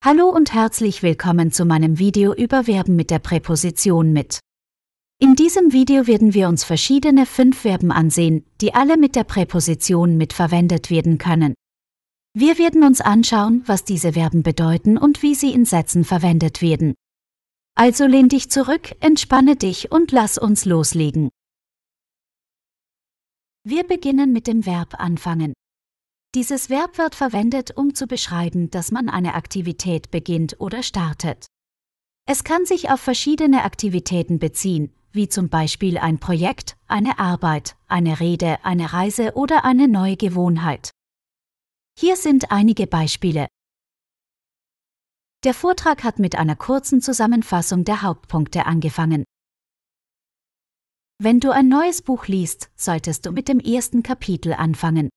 Hallo und herzlich willkommen zu meinem Video über Verben mit der Präposition mit. In diesem Video werden wir uns verschiedene fünf Verben ansehen, die alle mit der Präposition mit verwendet werden können. Wir werden uns anschauen, was diese Verben bedeuten und wie sie in Sätzen verwendet werden. Also lehn dich zurück, entspanne dich und lass uns loslegen. Wir beginnen mit dem Verb anfangen. Dieses Verb wird verwendet, um zu beschreiben, dass man eine Aktivität beginnt oder startet. Es kann sich auf verschiedene Aktivitäten beziehen, wie zum Beispiel ein Projekt, eine Arbeit, eine Rede, eine Reise oder eine neue Gewohnheit. Hier sind einige Beispiele. Der Vortrag hat mit einer kurzen Zusammenfassung der Hauptpunkte angefangen. Wenn du ein neues Buch liest, solltest du mit dem ersten Kapitel anfangen.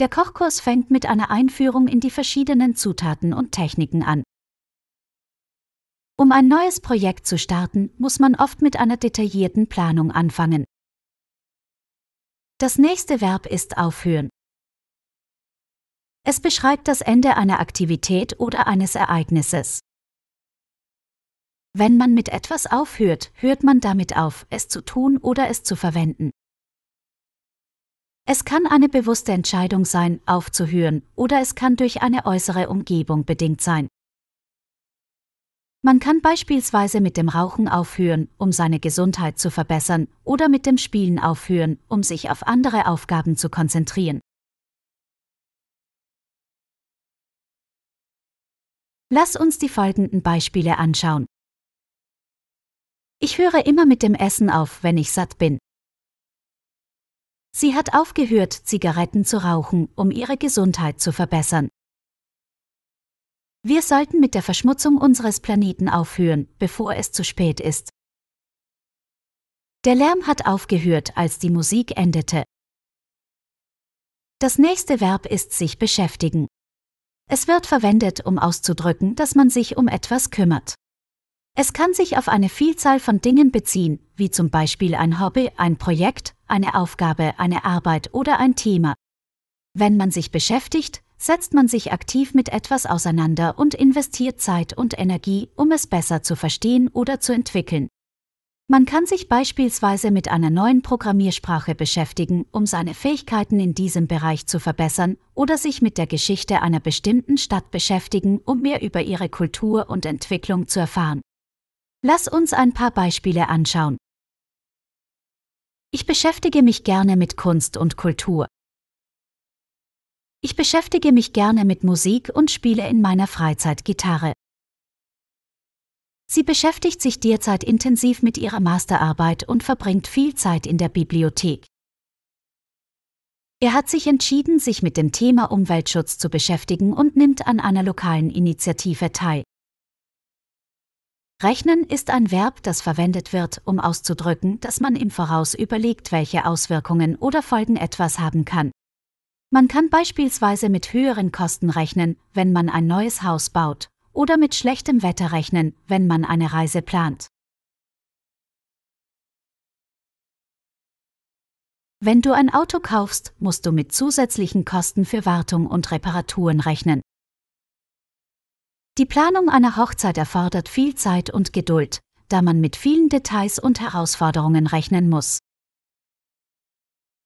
Der Kochkurs fängt mit einer Einführung in die verschiedenen Zutaten und Techniken an. Um ein neues Projekt zu starten, muss man oft mit einer detaillierten Planung anfangen. Das nächste Verb ist aufhören. Es beschreibt das Ende einer Aktivität oder eines Ereignisses. Wenn man mit etwas aufhört, hört man damit auf, es zu tun oder es zu verwenden. Es kann eine bewusste Entscheidung sein, aufzuhören, oder es kann durch eine äußere Umgebung bedingt sein. Man kann beispielsweise mit dem Rauchen aufhören, um seine Gesundheit zu verbessern, oder mit dem Spielen aufhören, um sich auf andere Aufgaben zu konzentrieren. Lass uns die folgenden Beispiele anschauen. Ich höre immer mit dem Essen auf, wenn ich satt bin. Sie hat aufgehört, Zigaretten zu rauchen, um ihre Gesundheit zu verbessern. Wir sollten mit der Verschmutzung unseres Planeten aufhören, bevor es zu spät ist. Der Lärm hat aufgehört, als die Musik endete. Das nächste Verb ist sich beschäftigen. Es wird verwendet, um auszudrücken, dass man sich um etwas kümmert. Es kann sich auf eine Vielzahl von Dingen beziehen, wie zum Beispiel ein Hobby, ein Projekt, eine Aufgabe, eine Arbeit oder ein Thema. Wenn man sich beschäftigt, setzt man sich aktiv mit etwas auseinander und investiert Zeit und Energie, um es besser zu verstehen oder zu entwickeln. Man kann sich beispielsweise mit einer neuen Programmiersprache beschäftigen, um seine Fähigkeiten in diesem Bereich zu verbessern, oder sich mit der Geschichte einer bestimmten Stadt beschäftigen, um mehr über ihre Kultur und Entwicklung zu erfahren. Lass uns ein paar Beispiele anschauen. Ich beschäftige mich gerne mit Kunst und Kultur. Ich beschäftige mich gerne mit Musik und spiele in meiner Freizeit Gitarre. Sie beschäftigt sich derzeit intensiv mit ihrer Masterarbeit und verbringt viel Zeit in der Bibliothek. Er hat sich entschieden, sich mit dem Thema Umweltschutz zu beschäftigen und nimmt an einer lokalen Initiative teil. Rechnen ist ein Verb, das verwendet wird, um auszudrücken, dass man im Voraus überlegt, welche Auswirkungen oder Folgen etwas haben kann. Man kann beispielsweise mit höheren Kosten rechnen, wenn man ein neues Haus baut, oder mit schlechtem Wetter rechnen, wenn man eine Reise plant. Wenn du ein Auto kaufst, musst du mit zusätzlichen Kosten für Wartung und Reparaturen rechnen. Die Planung einer Hochzeit erfordert viel Zeit und Geduld, da man mit vielen Details und Herausforderungen rechnen muss.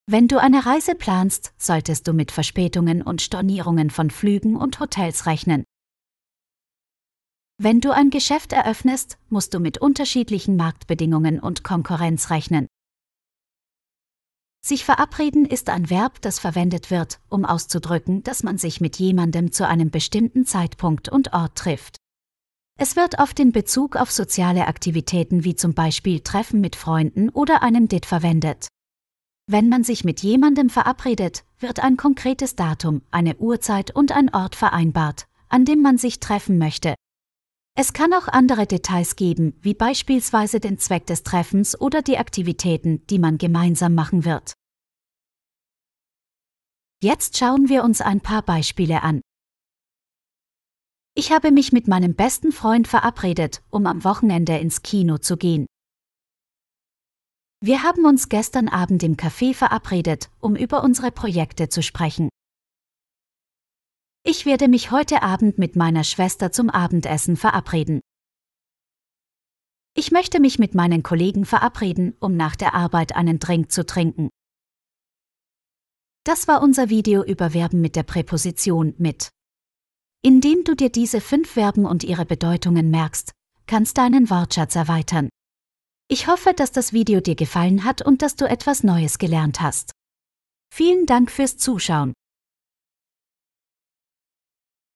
Wenn du eine Reise planst, solltest du mit Verspätungen und Stornierungen von Flügen und Hotels rechnen. Wenn du ein Geschäft eröffnest, musst du mit unterschiedlichen Marktbedingungen und Konkurrenz rechnen. Sich verabreden ist ein Verb, das verwendet wird, um auszudrücken, dass man sich mit jemandem zu einem bestimmten Zeitpunkt und Ort trifft. Es wird oft in Bezug auf soziale Aktivitäten wie zum Beispiel Treffen mit Freunden oder einem Dit verwendet. Wenn man sich mit jemandem verabredet, wird ein konkretes Datum, eine Uhrzeit und ein Ort vereinbart, an dem man sich treffen möchte, es kann auch andere Details geben, wie beispielsweise den Zweck des Treffens oder die Aktivitäten, die man gemeinsam machen wird. Jetzt schauen wir uns ein paar Beispiele an. Ich habe mich mit meinem besten Freund verabredet, um am Wochenende ins Kino zu gehen. Wir haben uns gestern Abend im Café verabredet, um über unsere Projekte zu sprechen. Ich werde mich heute Abend mit meiner Schwester zum Abendessen verabreden. Ich möchte mich mit meinen Kollegen verabreden, um nach der Arbeit einen Drink zu trinken. Das war unser Video über Verben mit der Präposition mit. Indem du dir diese fünf Verben und ihre Bedeutungen merkst, kannst deinen Wortschatz erweitern. Ich hoffe, dass das Video dir gefallen hat und dass du etwas Neues gelernt hast. Vielen Dank fürs Zuschauen.